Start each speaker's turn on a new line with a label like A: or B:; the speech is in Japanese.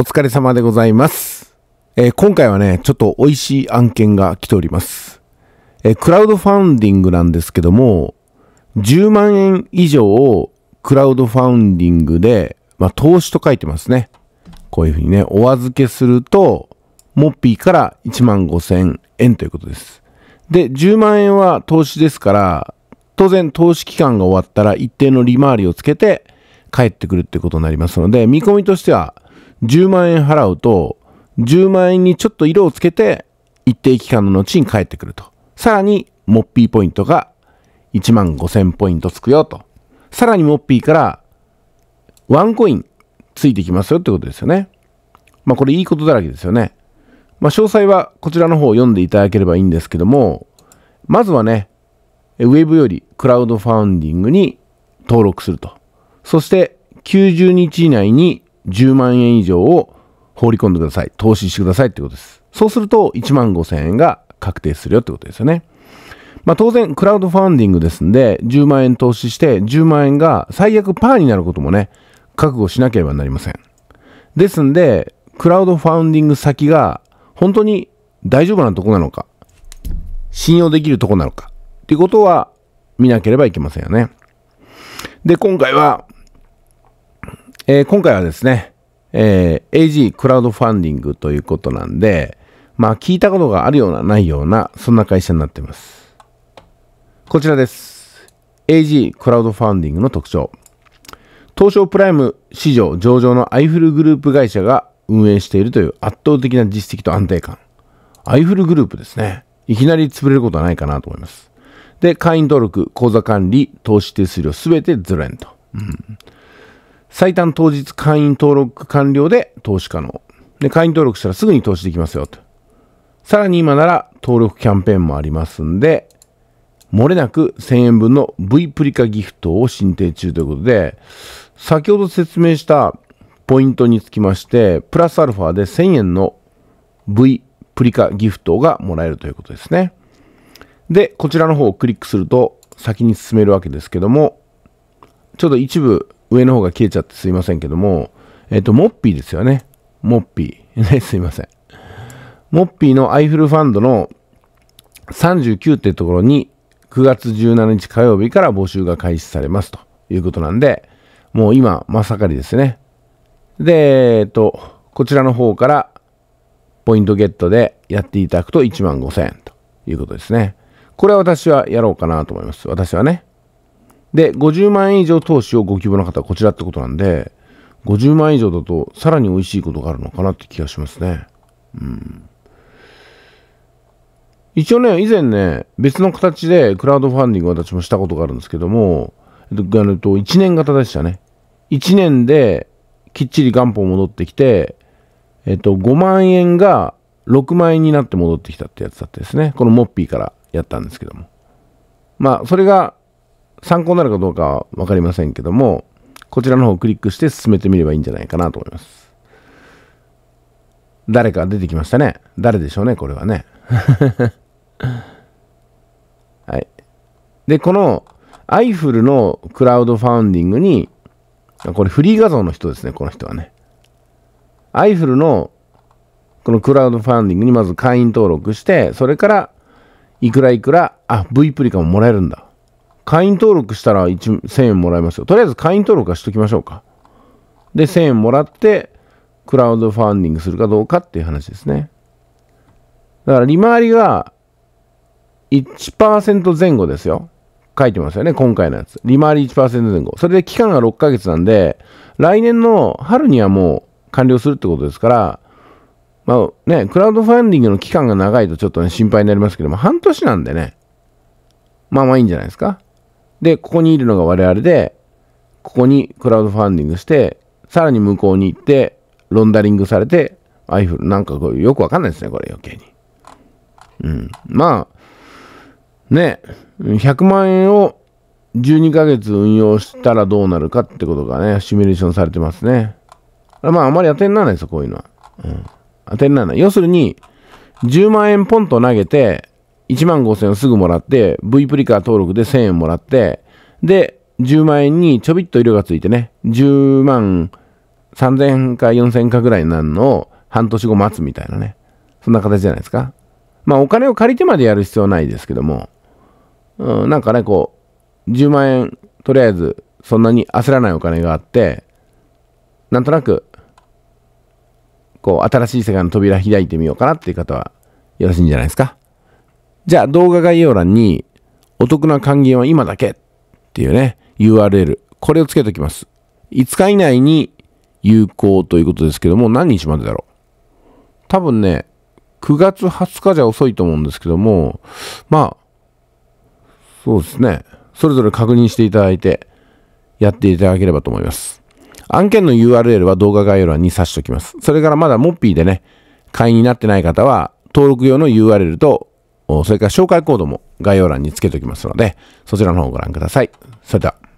A: お疲れ様でございます、えー、今回はね、ちょっと美味しい案件が来ております。えー、クラウドファンディングなんですけども、10万円以上をクラウドファンディングで、まあ、投資と書いてますね。こういうふうにね、お預けすると、モッピーから1万5千円ということです。で、10万円は投資ですから、当然投資期間が終わったら一定の利回りをつけて帰ってくるってことになりますので、見込みとしては10万円払うと、10万円にちょっと色をつけて、一定期間の後に返ってくると。さらに、モッピーポイントが1万5000ポイントつくよと。さらにモッピーから、ワンコインついてきますよってことですよね。まあこれいいことだらけですよね。まあ詳細はこちらの方を読んでいただければいいんですけども、まずはね、ウェブよりクラウドファウンディングに登録すると。そして90日以内に10万円以上を放り込んでください。投資してくださいってことです。そうすると1万5千円が確定するよってことですよね。まあ当然、クラウドファンディングですんで、10万円投資して10万円が最悪パーになることもね、覚悟しなければなりません。ですんで、クラウドファンディング先が本当に大丈夫なとこなのか、信用できるとこなのか、っていうことは見なければいけませんよね。で、今回はえー、今回はですね、えー、AG クラウドファンディングということなんで、まあ聞いたことがあるようなないような、そんな会社になってます。こちらです。AG クラウドファンディングの特徴。東証プライム市場上場のアイフルグループ会社が運営しているという圧倒的な実績と安定感。アイフルグループですね。いきなり潰れることはないかなと思います。で、会員登録、口座管理、投資手数料すべて0円と。うん最短当日会員登録完了で投資可能。で、会員登録したらすぐに投資できますよと。さらに今なら登録キャンペーンもありますんで、漏れなく1000円分の V プリカギフトを申請中ということで、先ほど説明したポイントにつきまして、プラスアルファで1000円の V プリカギフトがもらえるということですね。で、こちらの方をクリックすると先に進めるわけですけども、ちょっと一部上の方が消えちゃってすいませんけども、えっ、と、モッピーですよね。モッピー。ね、すいません。モッピーのアイフルファンドの39ってところに、9月17日火曜日から募集が開始されますということなんで、もう今、まさかりですね。で、えっ、と、こちらの方から、ポイントゲットでやっていただくと1万5000円ということですね。これは私はやろうかなと思います。私はね。で、50万円以上投資をご希望の方はこちらってことなんで、50万円以上だとさらに美味しいことがあるのかなって気がしますね。うん。一応ね、以前ね、別の形でクラウドファンディング私もしたことがあるんですけども、えっと、あのと1年型でしたね。1年できっちり元本戻ってきて、えっと、5万円が6万円になって戻ってきたってやつだったですね。このモッピーからやったんですけども。まあ、それが参考になるかどうかは分かりませんけども、こちらの方をクリックして進めてみればいいんじゃないかなと思います。誰か出てきましたね。誰でしょうね、これはね。はい。で、この iFul のクラウドファウンディングに、これフリー画像の人ですね、この人はね。iFul のこのクラウドファンディングにまず会員登録して、それからいくらいくら、あ、V プリカももらえるんだ。会員登録したら1000円もらえますよ。とりあえず会員登録はしときましょうか。で、1000円もらって、クラウドファンディングするかどうかっていう話ですね。だから利回りが1%前後ですよ。書いてますよね、今回のやつ。利回り1%前後。それで期間が6ヶ月なんで、来年の春にはもう完了するってことですから、まあね、クラウドファンディングの期間が長いとちょっとね、心配になりますけども、半年なんでね、まあまあいいんじゃないですか。で、ここにいるのが我々で、ここにクラウドファンディングして、さらに向こうに行って、ロンダリングされて、アイフル、なんかこう、よくわかんないですね、これ余計に。うん。まあ、ね、100万円を12ヶ月運用したらどうなるかってことがね、シミュレーションされてますね。まあ、あまり当てにならないですよ、こういうのは。うん、当てにならない。要するに、10万円ポンと投げて、1万5000円をすぐもらって、V プリカ登録で1000円もらって、で、10万円にちょびっと色がついてね、10万3000か4000かぐらいになるのを半年後待つみたいなね。そんな形じゃないですか。まあお金を借りてまでやる必要はないですけども、うん、なんかね、こう、10万円、とりあえずそんなに焦らないお金があって、なんとなく、こう、新しい世界の扉開いてみようかなっていう方はよろしいんじゃないですか。じゃあ動画概要欄にお得な還元は今だけっていうね、URL。これをつけておきます。5日以内に有効ということですけども、何日までだろう。多分ね、9月20日じゃ遅いと思うんですけども、まあ、そうですね。それぞれ確認していただいて、やっていただければと思います。案件の URL は動画概要欄に差しておきます。それからまだモッピーでね、会員になってない方は、登録用の URL とそれから紹介コードも概要欄につけておきますので、そちらの方をご覧ください。それでは。